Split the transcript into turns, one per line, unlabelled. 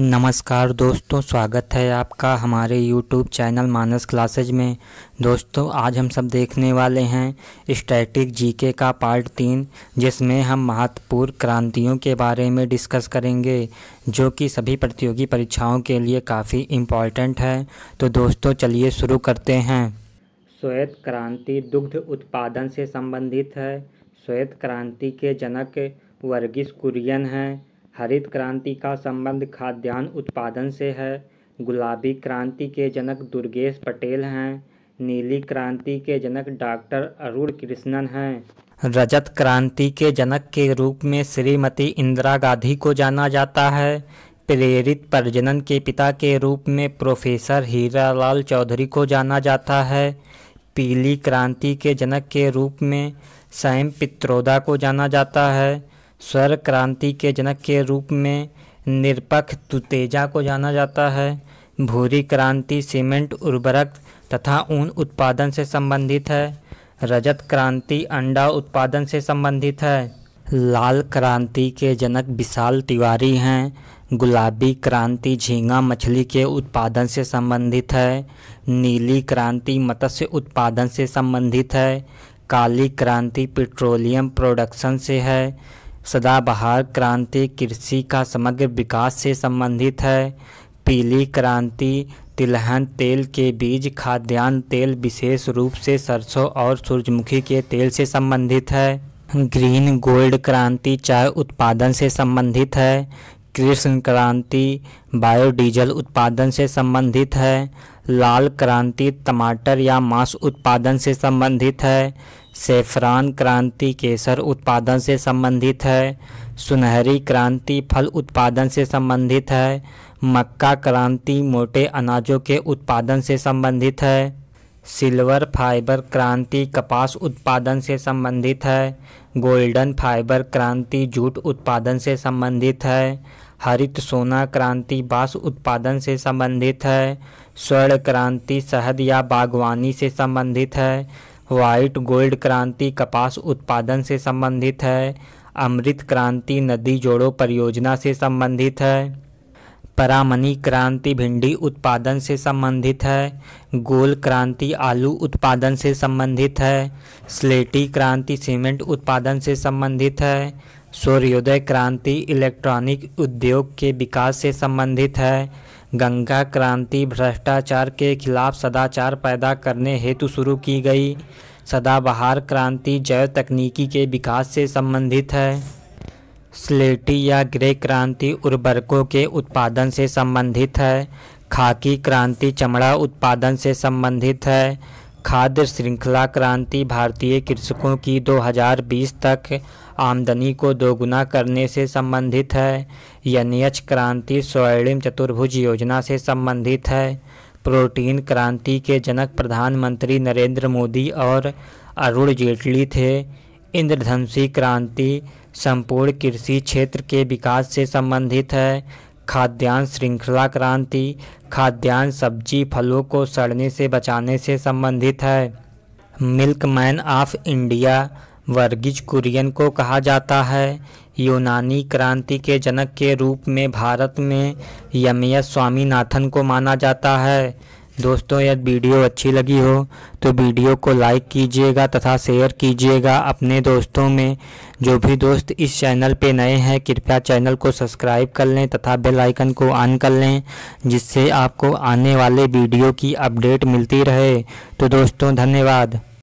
नमस्कार दोस्तों स्वागत है आपका हमारे YouTube चैनल मानस क्लासेज में दोस्तों आज हम सब देखने वाले हैं स्टैटिक जीके का पार्ट तीन जिसमें हम महत्वपूर्ण क्रांतियों के बारे में डिस्कस करेंगे जो कि सभी प्रतियोगी परीक्षाओं के लिए काफ़ी इम्पॉर्टेंट है तो दोस्तों चलिए शुरू करते हैं श्वेत क्रांति दुग्ध उत्पादन से संबंधित है श्वेत क्रांति के जनक वर्गीस कुरियन हैं हरित क्रांति का संबंध खाद्यान्न उत्पादन से है गुलाबी क्रांति के जनक दुर्गेश पटेल हैं नीली क्रांति के जनक डॉक्टर अरुण कृष्णन हैं रजत क्रांति के जनक के रूप में श्रीमती इंदिरा गांधी को जाना जाता है प्रेरित प्रजनन के पिता के रूप में प्रोफेसर हीरालाल चौधरी को जाना जाता है पीली क्रांति के जनक के रूप में सैम पित्रोदा को जाना जाता है स्वर क्रांति के जनक के रूप में निरपक्ष तुतेजा को जाना जाता है भूरी क्रांति सीमेंट उर्वरक तथा ऊन उत्पादन से संबंधित है रजत क्रांति अंडा उत्पादन से संबंधित है लाल क्रांति के जनक विशाल तिवारी हैं गुलाबी क्रांति झींगा मछली के उत्पादन से संबंधित है नीली क्रांति मत्स्य उत्पादन से संबंधित है काली क्रांति पेट्रोलियम प्रोडक्शन से है सदाबहार क्रांति कृषि का समग्र विकास से संबंधित है पीली क्रांति तिलहन तेल के बीज खाद्यान्न तेल विशेष रूप से सरसों और सूरजमुखी के तेल से संबंधित है ग्रीन गोल्ड क्रांति चाय उत्पादन से संबंधित है कृष्ण क्रांति बायोडीजल उत्पादन से संबंधित है लाल क्रांति टमाटर या मांस उत्पादन से संबंधित है सेफरान क्रांति केसर उत्पादन से संबंधित है सुनहरी क्रांति फल उत्पादन से संबंधित है मक्का क्रांति मोटे अनाजों के उत्पादन से संबंधित है सिल्वर फाइबर क्रांति कपास उत्पादन से संबंधित है गोल्डन फाइबर क्रांति जूट उत्पादन से संबंधित है हरित सोना क्रांति बांस उत्पादन से संबंधित है स्वर्ण क्रांति शहद या बागवानी से संबंधित है व्हाइट गोल्ड क्रांति कपास उत्पादन से संबंधित है अमृत क्रांति नदी जोड़ो परियोजना से संबंधित है परामनी क्रांति भिंडी उत्पादन से संबंधित है गोल क्रांति आलू उत्पादन से संबंधित है स्लेटी क्रांति सीमेंट उत्पादन से संबंधित है सूर्योदय क्रांति इलेक्ट्रॉनिक उद्योग के विकास से संबंधित है गंगा क्रांति भ्रष्टाचार के खिलाफ सदाचार पैदा करने हेतु शुरू की गई सदाबहार क्रांति जैव तकनीकी के विकास से संबंधित है स्लेटी या ग्रे क्रांति उर्वरकों के उत्पादन से संबंधित है खाकी क्रांति चमड़ा उत्पादन से संबंधित है खाद्य श्रृंखला क्रांति भारतीय कृषकों की 2020 तक आमदनी को दोगुना करने से संबंधित है यनियच क्रांति स्वर्णिम चतुर्भुज योजना से संबंधित है प्रोटीन क्रांति के जनक प्रधानमंत्री नरेंद्र मोदी और अरुण जेटली थे इंद्रधनुषी क्रांति संपूर्ण कृषि क्षेत्र के विकास से संबंधित है खाद्यान्न श्रृंखला क्रांति खाद्यान्न सब्जी फलों को सड़ने से बचाने से संबंधित है milk man of India Verghese Kurien को कहा जाता है यूनानी क्रांति के जनक के रूप में भारत में यमय स्वामीनाथन को माना जाता है दोस्तों यदि वीडियो अच्छी लगी हो तो वीडियो को लाइक कीजिएगा तथा शेयर कीजिएगा अपने दोस्तों में जो भी दोस्त इस चैनल पे नए हैं कृपया चैनल को सब्सक्राइब कर लें तथा बेल आइकन को ऑन कर लें जिससे आपको आने वाले वीडियो की अपडेट मिलती रहे तो दोस्तों धन्यवाद